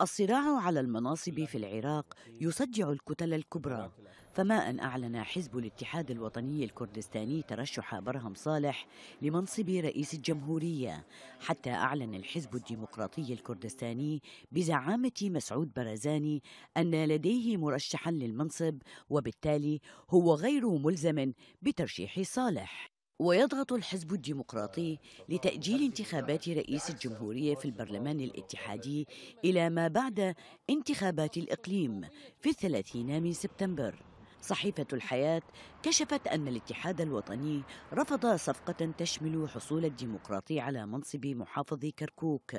الصراع على المناصب في العراق يسجع الكتل الكبرى فما أن أعلن حزب الاتحاد الوطني الكردستاني ترشح برهم صالح لمنصب رئيس الجمهورية حتى أعلن الحزب الديمقراطي الكردستاني بزعامة مسعود برزاني أن لديه مرشحا للمنصب وبالتالي هو غير ملزم بترشيح صالح ويضغط الحزب الديمقراطي لتأجيل انتخابات رئيس الجمهورية في البرلمان الاتحادي إلى ما بعد انتخابات الإقليم في الثلاثين من سبتمبر صحيفة الحياة كشفت أن الاتحاد الوطني رفض صفقة تشمل حصول الديمقراطي على منصب محافظ كركوك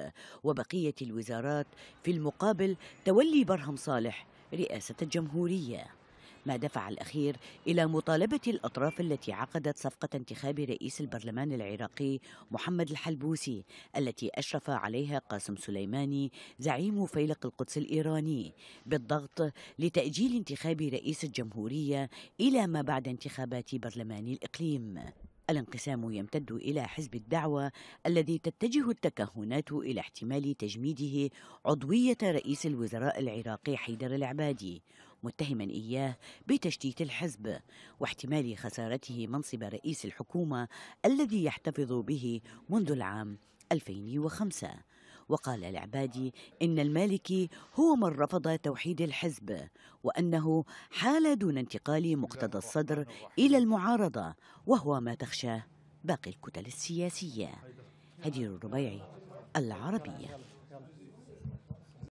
وبقية الوزارات في المقابل تولي برهم صالح رئاسة الجمهورية ما دفع الأخير إلى مطالبة الأطراف التي عقدت صفقة انتخاب رئيس البرلمان العراقي محمد الحلبوسي التي أشرف عليها قاسم سليماني زعيم فيلق القدس الإيراني بالضغط لتأجيل انتخاب رئيس الجمهورية إلى ما بعد انتخابات برلمان الإقليم الانقسام يمتد الى حزب الدعوه الذي تتجه التكهنات الى احتمال تجميده عضويه رئيس الوزراء العراقي حيدر العبادي متهما إياه بتشتيت الحزب واحتمال خسارته منصب رئيس الحكومة الذي يحتفظ به منذ العام 2005 وقال العبادي إن المالكي هو من رفض توحيد الحزب وأنه حال دون انتقال مقتدى الصدر إلى المعارضة وهو ما تخشاه باقي الكتل السياسية هدير الربيعي العربية